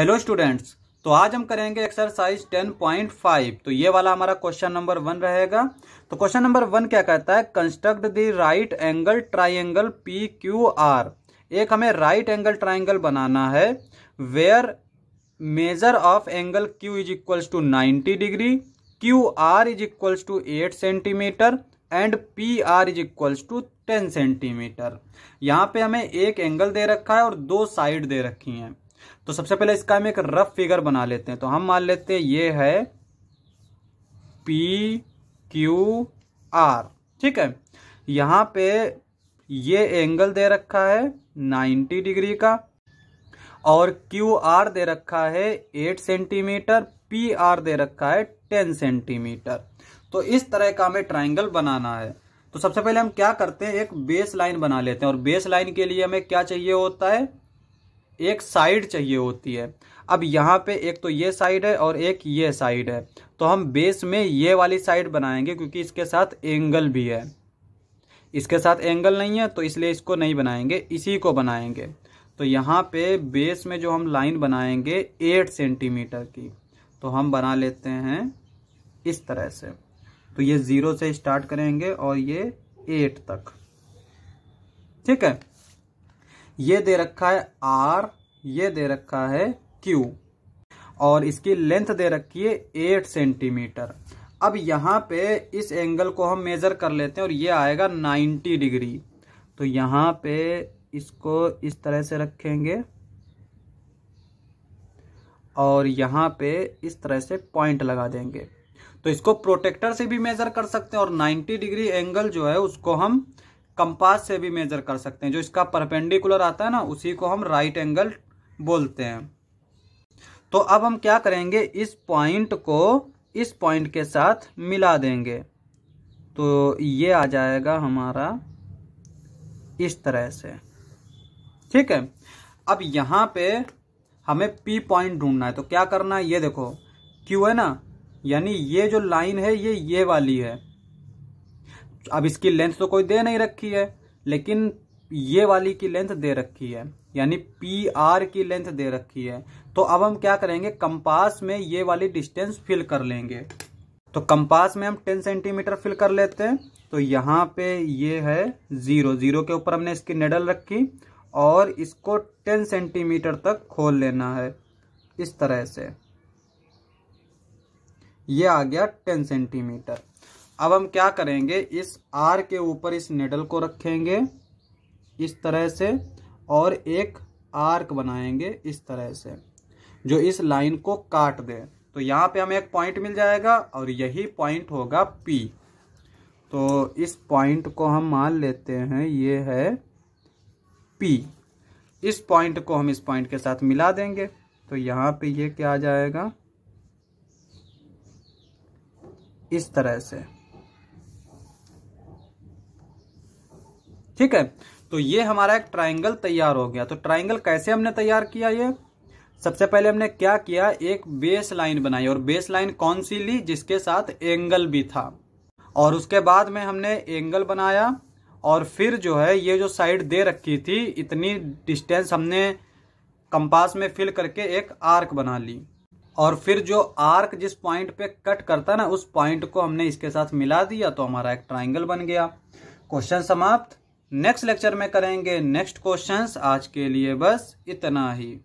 hello students तो आज हम करेंगे एक्सरसाइज 10.5 तो ये वाला हमारा क्वेश्चन नंबर वन रहेगा तो क्वेश्चन नंबर वन क्या कहता है construct the right angle triangle P Q R एक हमें राइट एंगल ट्राइंगल बनाना है where measure of angle Q is equals to ninety degree Q R is equals to eight centimetre and P R is equals to ten centimetre यहाँ पे हमें एक angle दे रखा है और दो साइड दे रखी हैं तो सबसे पहले इसका हम एक रफ फिगर बना लेते हैं तो हम मान लेते हैं ये है पी क्यू आर ठीक है यहाँ पे ये एंगल दे रखा है 90 डिग्री का और क्यू आर दे रखा है 8 सेंटीमीटर पी आर दे रखा है 10 सेंटीमीटर तो इस तरह का हमें ट्राइंगल बनाना है तो सबसे पहले हम क्या करते हैं एक बेस लाइन बना लेते हैं और बेस लाइन के लिए हमें क्या चाहिए होता है एक साइड चाहिए होती है अब यहाँ पे एक तो ये साइड है और एक ये साइड है तो हम बेस में ये वाली साइड बनाएंगे क्योंकि इसके साथ एंगल भी है इसके साथ एंगल नहीं है तो इसलिए इसको नहीं बनाएंगे इसी को बनाएंगे तो यहाँ पे बेस में जो हम लाइन बनाएंगे एट सेंटीमीटर की तो हम बना लेते हैं इस तरह से तो ये ज़ीरो से स्टार्ट करेंगे और ये एट तक ठीक है ये दे रखा है आर ये दे रखा है क्यू और इसकी लेंथ दे रखी है एट सेंटीमीटर अब यहाँ पे इस एंगल को हम मेज़र कर लेते हैं और ये आएगा नाइन्टी डिग्री तो यहाँ पे इसको इस तरह से रखेंगे और यहाँ पे इस तरह से पॉइंट लगा देंगे तो इसको प्रोटेक्टर से भी मेज़र कर सकते हैं और 90 डिग्री एंगल जो है उसको हम कंपास से भी मेज़र कर सकते हैं जो इसका परपेंडिकुलर आता है ना उसी को हम राइट एंगल बोलते हैं तो अब हम क्या करेंगे इस पॉइंट को इस पॉइंट के साथ मिला देंगे तो ये आ जाएगा हमारा इस तरह से ठीक है अब यहाँ पे हमें पी पॉइंट ढूंढना है तो क्या करना है ये देखो Q है ना यानी ये जो लाइन है ये ये वाली है अब इसकी लेंथ तो कोई दे नहीं रखी है लेकिन ये वाली की लेंथ दे रखी है यानी पी आर की लेंथ दे रखी है तो अब हम क्या करेंगे कंपास में ये वाली डिस्टेंस फिल कर लेंगे तो कंपास में हम टेन सेंटीमीटर फिल कर लेते हैं तो यहाँ पे ये है ज़ीरो ज़ीरो के ऊपर हमने इसकी नेडल रखी और इसको टेन सेंटीमीटर तक खोल लेना है इस तरह से ये आ गया टेन सेंटीमीटर अब हम क्या करेंगे इस आर के ऊपर इस नेडल को रखेंगे इस तरह से और एक आर्क बनाएंगे इस तरह से जो इस लाइन को काट दे तो यहाँ पे हमें एक पॉइंट मिल जाएगा और यही पॉइंट होगा पी तो इस पॉइंट को हम मान लेते हैं ये है पी इस पॉइंट को हम इस पॉइंट के साथ मिला देंगे तो यहाँ पे ये क्या आ जाएगा इस तरह से ठीक है तो ये हमारा एक ट्राइंगल तैयार हो गया तो ट्राइंगल कैसे हमने तैयार किया ये सबसे पहले हमने क्या किया एक बेस लाइन बनाई और बेस लाइन कौन सी ली जिसके साथ एंगल भी था और उसके बाद में हमने एंगल बनाया और फिर जो है ये जो साइड दे रखी थी इतनी डिस्टेंस हमने कंपास में फिल करके एक आर्क बना ली और फिर जो आर्क जिस पॉइंट पे कट करता ना उस पॉइंट को हमने इसके साथ मिला दिया तो हमारा एक ट्राइंगल बन गया क्वेश्चन समाप्त नेक्स्ट लेक्चर में करेंगे नेक्स्ट क्वेश्चंस आज के लिए बस इतना ही